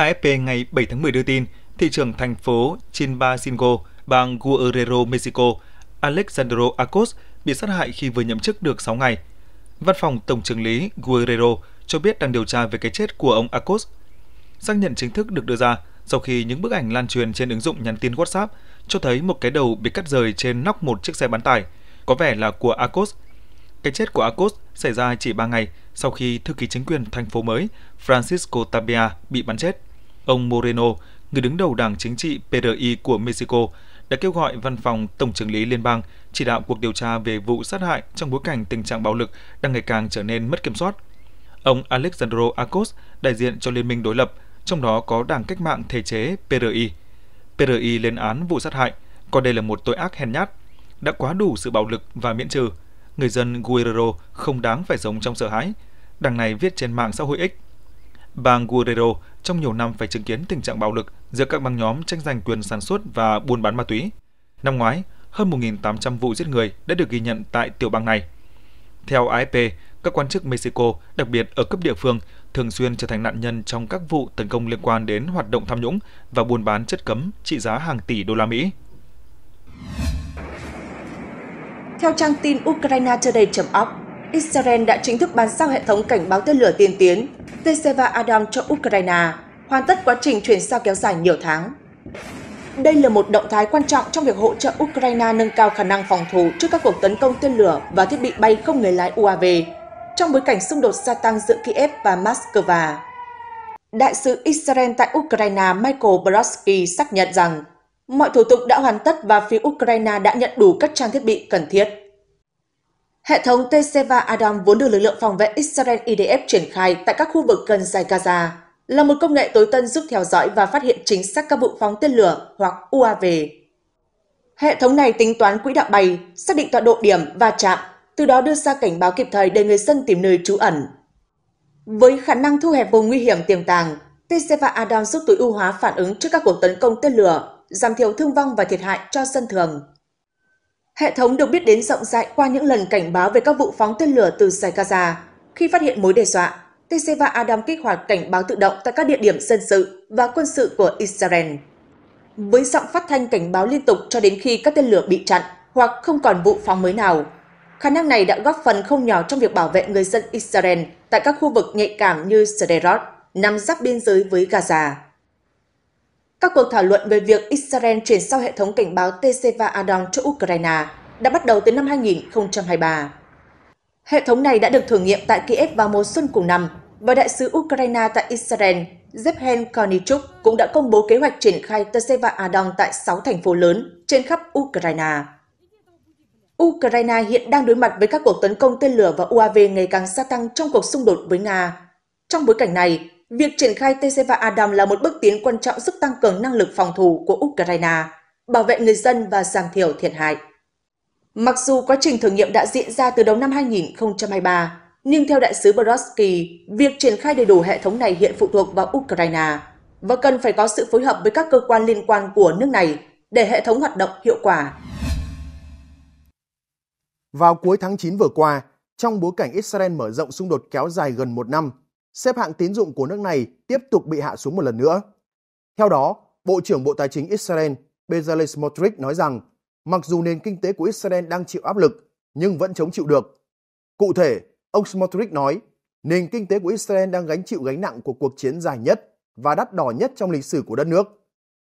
AFP ngày 7 tháng 10 đưa tin, thị trưởng thành phố Chilpancingo, bang Guerrero, Mexico, Alexandro Acos bị sát hại khi vừa nhậm chức được 6 ngày. Văn phòng Tổng trưởng lý Guerrero cho biết đang điều tra về cái chết của ông Acos. Xác nhận chính thức được đưa ra sau khi những bức ảnh lan truyền trên ứng dụng nhắn tin WhatsApp cho thấy một cái đầu bị cắt rời trên nóc một chiếc xe bán tải, có vẻ là của Acos. Cái chết của Acos xảy ra chỉ 3 ngày sau khi thư ký chính quyền thành phố mới Francisco Tabia bị bắn chết ông Moreno, người đứng đầu đảng chính trị PRI của Mexico, đã kêu gọi văn phòng Tổng trưởng lý Liên bang chỉ đạo cuộc điều tra về vụ sát hại trong bối cảnh tình trạng bạo lực đang ngày càng trở nên mất kiểm soát. Ông Alexandro Acos, đại diện cho Liên minh đối lập, trong đó có Đảng Cách mạng Thể chế PRI. PRI lên án vụ sát hại, coi đây là một tội ác hèn nhát, đã quá đủ sự bạo lực và miễn trừ. Người dân Guerrero không đáng phải sống trong sợ hãi. Đảng này viết trên mạng xã hội X bang Guerrero trong nhiều năm phải chứng kiến tình trạng bạo lực giữa các băng nhóm tranh giành quyền sản xuất và buôn bán ma túy. Năm ngoái, hơn 1.800 vụ giết người đã được ghi nhận tại tiểu bang này. Theo AFP, các quan chức Mexico, đặc biệt ở cấp địa phương, thường xuyên trở thành nạn nhân trong các vụ tấn công liên quan đến hoạt động tham nhũng và buôn bán chất cấm trị giá hàng tỷ đô la Mỹ. Theo trang tin Ukraine Today.org, Israel đã chính thức bàn giao hệ thống cảnh báo tên lửa tiên tiến Tseva Adam cho Ukraine, hoàn tất quá trình chuyển giao kéo dài nhiều tháng. Đây là một động thái quan trọng trong việc hỗ trợ Ukraine nâng cao khả năng phòng thủ trước các cuộc tấn công tên lửa và thiết bị bay không người lái UAV, trong bối cảnh xung đột gia tăng giữa Kiev và Moscow. Đại sứ Israel tại Ukraine Michael Brodsky xác nhận rằng mọi thủ tục đã hoàn tất và phía Ukraine đã nhận đủ các trang thiết bị cần thiết. Hệ thống Teseva Adam vốn được lực lượng phòng vệ Israel IDF triển khai tại các khu vực gần giải Gaza là một công nghệ tối tân giúp theo dõi và phát hiện chính xác các vụ phóng tên lửa hoặc UAV. Hệ thống này tính toán quỹ đạo bay, xác định tọa độ điểm và chạm, từ đó đưa ra cảnh báo kịp thời để người dân tìm nơi trú ẩn. Với khả năng thu hẹp vùng nguy hiểm tiềm tàng, Teseva Adam giúp tối ưu hóa phản ứng trước các cuộc tấn công tên lửa, giảm thiểu thương vong và thiệt hại cho dân thường. Hệ thống được biết đến rộng rãi qua những lần cảnh báo về các vụ phóng tên lửa từ giải Gaza. Khi phát hiện mối đe dọa, Teseva Adam kích hoạt cảnh báo tự động tại các địa điểm dân sự và quân sự của Israel. Với giọng phát thanh cảnh báo liên tục cho đến khi các tên lửa bị chặn hoặc không còn vụ phóng mới nào, khả năng này đã góp phần không nhỏ trong việc bảo vệ người dân Israel tại các khu vực nhạy cảm như Sderot, nằm giáp biên giới với Gaza. Các cuộc thảo luận về việc Israel chuyển giao hệ thống cảnh báo TCVA Adon cho Ukraine đã bắt đầu từ năm 2023. Hệ thống này đã được thử nghiệm tại Kiev vào mùa xuân cùng năm và đại sứ Ukraine tại Israel Zephen Kornichuk cũng đã công bố kế hoạch triển khai Tseva Adon tại 6 thành phố lớn trên khắp Ukraine. Ukraine hiện đang đối mặt với các cuộc tấn công tên lửa và UAV ngày càng gia tăng trong cuộc xung đột với Nga. Trong bối cảnh này, Việc triển khai TCVA Adam là một bước tiến quan trọng giúp tăng cường năng lực phòng thủ của Ukraine, bảo vệ người dân và giảm thiểu thiệt hại. Mặc dù quá trình thử nghiệm đã diễn ra từ đầu năm 2023, nhưng theo đại sứ Brodsky, việc triển khai đầy đủ hệ thống này hiện phụ thuộc vào Ukraine và cần phải có sự phối hợp với các cơ quan liên quan của nước này để hệ thống hoạt động hiệu quả. Vào cuối tháng 9 vừa qua, trong bối cảnh Israel mở rộng xung đột kéo dài gần một năm xếp hạng tín dụng của nước này tiếp tục bị hạ xuống một lần nữa. Theo đó, Bộ trưởng Bộ Tài chính Israel Bezalel Smotrich nói rằng mặc dù nền kinh tế của Israel đang chịu áp lực nhưng vẫn chống chịu được. Cụ thể, ông Smotrich nói nền kinh tế của Israel đang gánh chịu gánh nặng của cuộc chiến dài nhất và đắt đỏ nhất trong lịch sử của đất nước.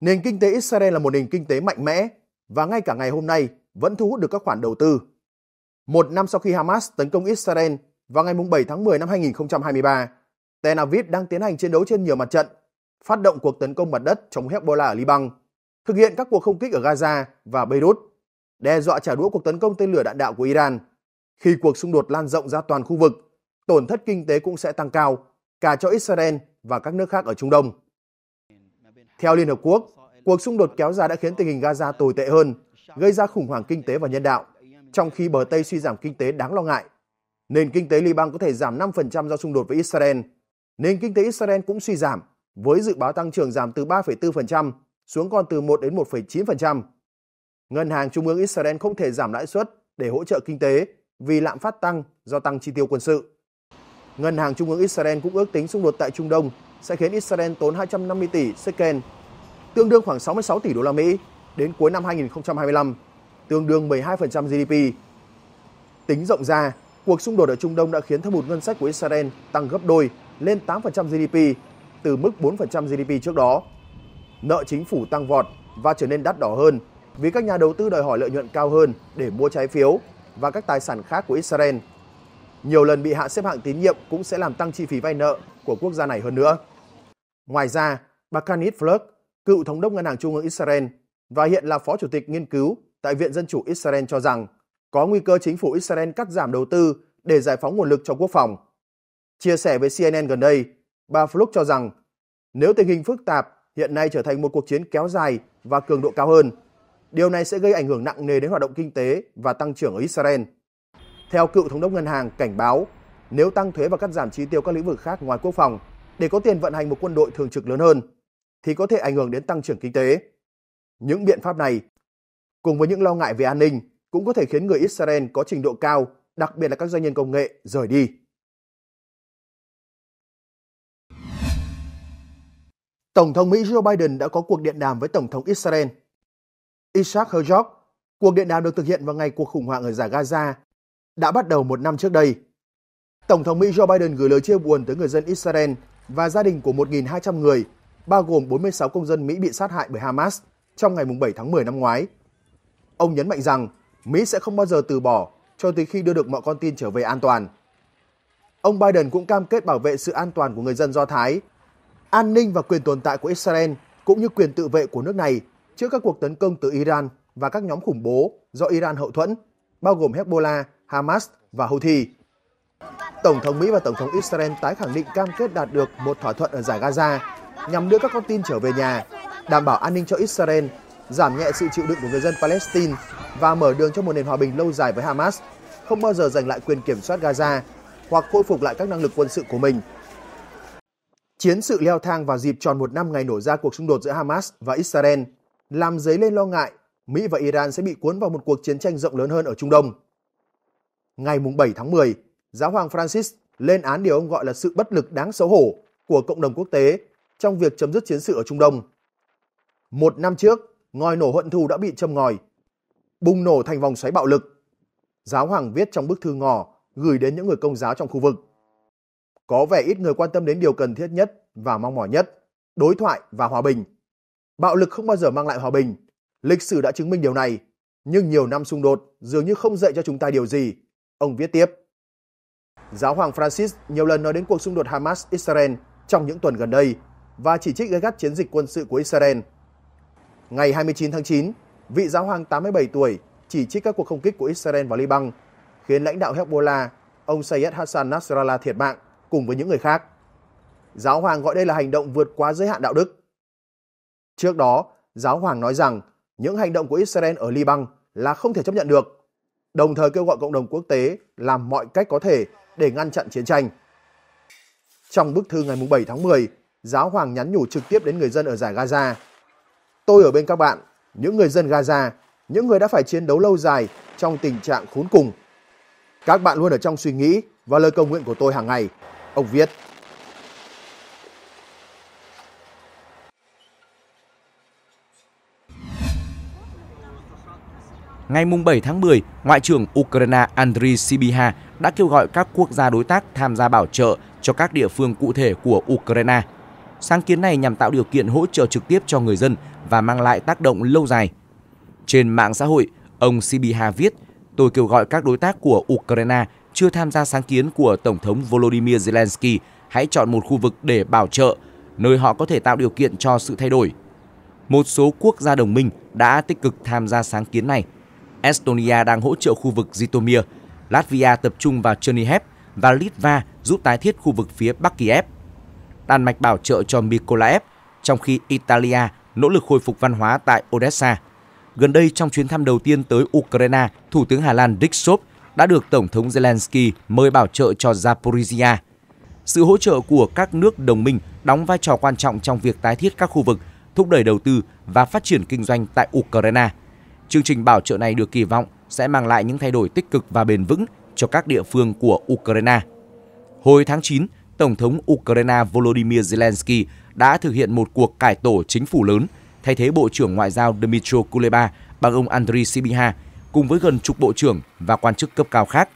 Nền kinh tế Israel là một nền kinh tế mạnh mẽ và ngay cả ngày hôm nay vẫn thu hút được các khoản đầu tư. Một năm sau khi Hamas tấn công Israel vào ngày 7 tháng 10 năm 2023, Tel Aviv đang tiến hành chiến đấu trên nhiều mặt trận, phát động cuộc tấn công mặt đất chống Hezbollah ở Liban, thực hiện các cuộc không kích ở Gaza và Beirut, đe dọa trả đũa cuộc tấn công tên lửa đạn đạo của Iran. Khi cuộc xung đột lan rộng ra toàn khu vực, tổn thất kinh tế cũng sẽ tăng cao, cả cho Israel và các nước khác ở Trung Đông. Theo Liên Hợp Quốc, cuộc xung đột kéo dài đã khiến tình hình Gaza tồi tệ hơn, gây ra khủng hoảng kinh tế và nhân đạo, trong khi bờ Tây suy giảm kinh tế đáng lo ngại. Nền kinh tế Liban có thể giảm 5% do xung đột với Israel – Nền kinh tế Israel cũng suy giảm với dự báo tăng trưởng giảm từ 3,4% xuống còn từ 1 đến 1,9%. Ngân hàng Trung ương Israel không thể giảm lãi suất để hỗ trợ kinh tế vì lạm phát tăng do tăng chi tiêu quân sự. Ngân hàng Trung ương Israel cũng ước tính xung đột tại Trung Đông sẽ khiến Israel tốn 250 tỷ shekel, tương đương khoảng 66 tỷ đô la Mỹ đến cuối năm 2025, tương đương 12% GDP. Tính rộng ra, cuộc xung đột ở Trung Đông đã khiến thâm hụt ngân sách của Israel tăng gấp đôi lên 8% GDP từ mức 4% GDP trước đó. Nợ chính phủ tăng vọt và trở nên đắt đỏ hơn vì các nhà đầu tư đòi hỏi lợi nhuận cao hơn để mua trái phiếu và các tài sản khác của Israel. Nhiều lần bị hạ xếp hạng tín nhiệm cũng sẽ làm tăng chi phí vay nợ của quốc gia này hơn nữa. Ngoài ra, bà Kanit Flug, cựu thống đốc ngân hàng trung ương Israel và hiện là phó chủ tịch nghiên cứu tại Viện Dân chủ Israel cho rằng có nguy cơ chính phủ Israel cắt giảm đầu tư để giải phóng nguồn lực cho quốc phòng. Chia sẻ với CNN gần đây, bà Fluke cho rằng nếu tình hình phức tạp hiện nay trở thành một cuộc chiến kéo dài và cường độ cao hơn, điều này sẽ gây ảnh hưởng nặng nề đến hoạt động kinh tế và tăng trưởng ở Israel. Theo cựu thống đốc ngân hàng cảnh báo, nếu tăng thuế và cắt giảm chi tiêu các lĩnh vực khác ngoài quốc phòng để có tiền vận hành một quân đội thường trực lớn hơn, thì có thể ảnh hưởng đến tăng trưởng kinh tế. Những biện pháp này, cùng với những lo ngại về an ninh, cũng có thể khiến người Israel có trình độ cao, đặc biệt là các doanh nhân công nghệ, rời đi. Tổng thống Mỹ Joe Biden đã có cuộc điện đàm với Tổng thống Israel. Isaac Herzog, cuộc điện đàm được thực hiện vào ngày cuộc khủng hoảng ở giải Gaza, đã bắt đầu một năm trước đây. Tổng thống Mỹ Joe Biden gửi lời chia buồn tới người dân Israel và gia đình của 1.200 người, bao gồm 46 công dân Mỹ bị sát hại bởi Hamas trong ngày 7 tháng 10 năm ngoái. Ông nhấn mạnh rằng Mỹ sẽ không bao giờ từ bỏ cho tới khi đưa được mọi con tin trở về an toàn. Ông Biden cũng cam kết bảo vệ sự an toàn của người dân Do Thái an ninh và quyền tồn tại của Israel cũng như quyền tự vệ của nước này trước các cuộc tấn công từ Iran và các nhóm khủng bố do Iran hậu thuẫn, bao gồm Hezbollah, Hamas và Houthi. Tổng thống Mỹ và Tổng thống Israel tái khẳng định cam kết đạt được một thỏa thuận ở giải Gaza nhằm đưa các con tin trở về nhà, đảm bảo an ninh cho Israel, giảm nhẹ sự chịu đựng của người dân Palestine và mở đường cho một nền hòa bình lâu dài với Hamas, không bao giờ giành lại quyền kiểm soát Gaza hoặc khôi phục lại các năng lực quân sự của mình. Chiến sự leo thang vào dịp tròn một năm ngày nổ ra cuộc xung đột giữa Hamas và Israel làm dấy lên lo ngại Mỹ và Iran sẽ bị cuốn vào một cuộc chiến tranh rộng lớn hơn ở Trung Đông. Ngày 7 tháng 10, Giáo hoàng Francis lên án điều ông gọi là sự bất lực đáng xấu hổ của cộng đồng quốc tế trong việc chấm dứt chiến sự ở Trung Đông. Một năm trước, ngòi nổ hận thù đã bị châm ngòi, bùng nổ thành vòng xoáy bạo lực. Giáo hoàng viết trong bức thư ngỏ gửi đến những người công giáo trong khu vực có vẻ ít người quan tâm đến điều cần thiết nhất và mong mỏi nhất, đối thoại và hòa bình. Bạo lực không bao giờ mang lại hòa bình, lịch sử đã chứng minh điều này, nhưng nhiều năm xung đột dường như không dạy cho chúng ta điều gì, ông viết tiếp. Giáo hoàng Francis nhiều lần nói đến cuộc xung đột Hamas-Israel trong những tuần gần đây và chỉ trích gây gắt chiến dịch quân sự của Israel. Ngày 29 tháng 9, vị giáo hoàng 87 tuổi chỉ trích các cuộc không kích của Israel vào Liban, khiến lãnh đạo Hezbollah, ông Sayed Hassan Nasrallah thiệt mạng cùng với những người khác. Giáo hoàng gọi đây là hành động vượt quá giới hạn đạo đức. Trước đó, giáo hoàng nói rằng những hành động của Israel ở Liban là không thể chấp nhận được, đồng thời kêu gọi cộng đồng quốc tế làm mọi cách có thể để ngăn chặn chiến tranh. Trong bức thư ngày 7 tháng 10, giáo hoàng nhắn nhủ trực tiếp đến người dân ở giải Gaza. Tôi ở bên các bạn, những người dân Gaza, những người đã phải chiến đấu lâu dài trong tình trạng khốn cùng. Các bạn luôn ở trong suy nghĩ và lời cầu nguyện của tôi hàng ngày. Ông viết Ngày 7 tháng 10, Ngoại trưởng Ukraine Andriy Sibiha đã kêu gọi các quốc gia đối tác tham gia bảo trợ cho các địa phương cụ thể của Ukraine. Sáng kiến này nhằm tạo điều kiện hỗ trợ trực tiếp cho người dân và mang lại tác động lâu dài. Trên mạng xã hội, ông Sibiha viết, tôi kêu gọi các đối tác của Ukraine chưa tham gia sáng kiến của Tổng thống Volodymyr Zelensky hãy chọn một khu vực để bảo trợ, nơi họ có thể tạo điều kiện cho sự thay đổi. Một số quốc gia đồng minh đã tích cực tham gia sáng kiến này. Estonia đang hỗ trợ khu vực Zitomir, Latvia tập trung vào Chernihiv và Litva giúp tái thiết khu vực phía Bắc Kiev. Đan Mạch bảo trợ cho Mykolaiv, trong khi Italia nỗ lực khôi phục văn hóa tại Odessa. Gần đây trong chuyến thăm đầu tiên tới Ukraine, Thủ tướng Hà Lan Dick Schoof đã được Tổng thống Zelensky mời bảo trợ cho Zaporizhia. Sự hỗ trợ của các nước đồng minh đóng vai trò quan trọng trong việc tái thiết các khu vực, thúc đẩy đầu tư và phát triển kinh doanh tại Ukraine. Chương trình bảo trợ này được kỳ vọng sẽ mang lại những thay đổi tích cực và bền vững cho các địa phương của Ukraine. Hồi tháng 9, Tổng thống Ukraine Volodymyr Zelensky đã thực hiện một cuộc cải tổ chính phủ lớn, thay thế Bộ trưởng Ngoại giao Dmytro Kuleba bằng ông Andriy Sibiha cùng với gần chục bộ trưởng và quan chức cấp cao khác.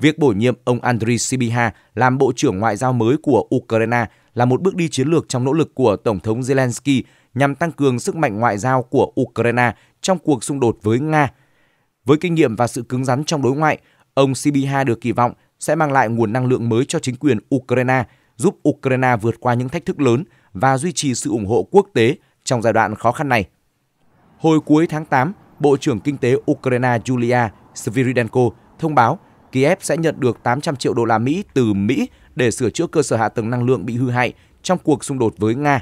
Việc bổ nhiệm ông Andriy Sibiha làm Bộ trưởng Ngoại giao mới của Ukraine là một bước đi chiến lược trong nỗ lực của Tổng thống Zelensky nhằm tăng cường sức mạnh ngoại giao của Ukraine trong cuộc xung đột với Nga. Với kinh nghiệm và sự cứng rắn trong đối ngoại, ông Sibiha được kỳ vọng sẽ mang lại nguồn năng lượng mới cho chính quyền Ukraine, giúp Ukraine vượt qua những thách thức lớn và duy trì sự ủng hộ quốc tế trong giai đoạn khó khăn này. Hồi cuối tháng 8, Bộ trưởng Kinh tế Ukraine Julia Sviridenko thông báo Kiev sẽ nhận được 800 triệu đô la Mỹ từ Mỹ để sửa chữa cơ sở hạ tầng năng lượng bị hư hại trong cuộc xung đột với Nga.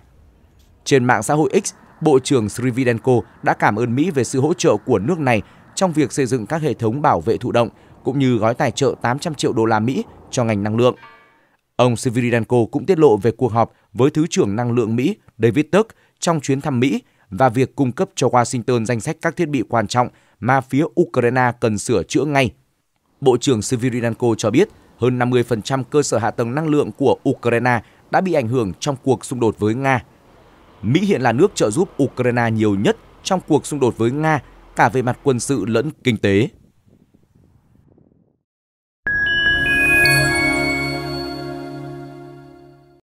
Trên mạng xã hội X, Bộ trưởng Sviridenko đã cảm ơn Mỹ về sự hỗ trợ của nước này trong việc xây dựng các hệ thống bảo vệ thụ động cũng như gói tài trợ 800 triệu đô la Mỹ cho ngành năng lượng. Ông Sviridenko cũng tiết lộ về cuộc họp với Thứ trưởng Năng lượng Mỹ David Tuck trong chuyến thăm Mỹ và việc cung cấp cho Washington danh sách các thiết bị quan trọng mà phía Ukraine cần sửa chữa ngay. Bộ trưởng Sviridenko cho biết hơn 50% cơ sở hạ tầng năng lượng của Ukraine đã bị ảnh hưởng trong cuộc xung đột với Nga. Mỹ hiện là nước trợ giúp Ukraine nhiều nhất trong cuộc xung đột với Nga cả về mặt quân sự lẫn kinh tế.